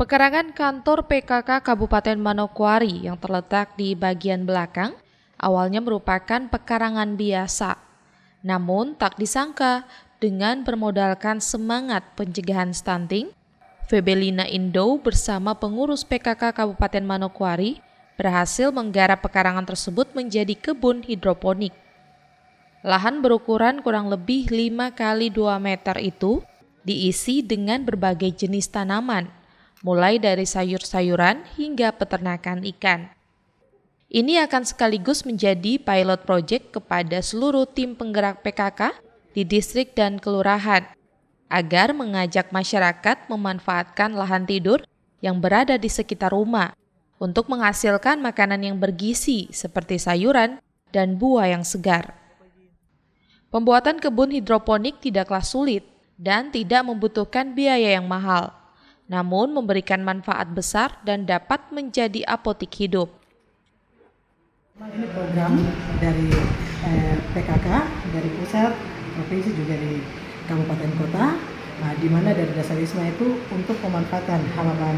Pekarangan kantor PKK Kabupaten Manokwari yang terletak di bagian belakang awalnya merupakan pekarangan biasa. Namun tak disangka dengan bermodalkan semangat pencegahan stunting, Febelina Indo bersama pengurus PKK Kabupaten Manokwari berhasil menggarap pekarangan tersebut menjadi kebun hidroponik. Lahan berukuran kurang lebih 5 kali 2 meter itu diisi dengan berbagai jenis tanaman – mulai dari sayur-sayuran hingga peternakan ikan. Ini akan sekaligus menjadi pilot project kepada seluruh tim penggerak PKK di distrik dan kelurahan agar mengajak masyarakat memanfaatkan lahan tidur yang berada di sekitar rumah untuk menghasilkan makanan yang bergizi seperti sayuran dan buah yang segar. Pembuatan kebun hidroponik tidaklah sulit dan tidak membutuhkan biaya yang mahal namun memberikan manfaat besar dan dapat menjadi apotik hidup. Ini program dari eh, PKK, dari pusat, provinsi juga di kabupaten kota, nah, di mana dari dasar wisma itu untuk pemanfaatan halaman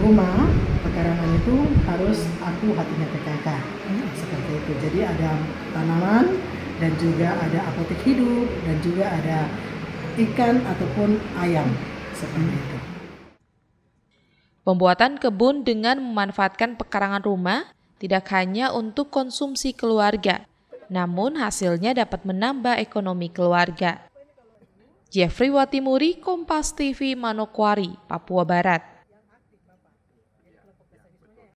rumah pekarangan itu harus aku hatinya PKK nah, seperti itu. Jadi ada tanaman dan juga ada apotek hidup dan juga ada ikan ataupun ayam seperti itu. Pembuatan kebun dengan memanfaatkan pekarangan rumah tidak hanya untuk konsumsi keluarga, namun hasilnya dapat menambah ekonomi keluarga. Jeffrey Watimuri, Kompas TV Manokwari, Papua Barat.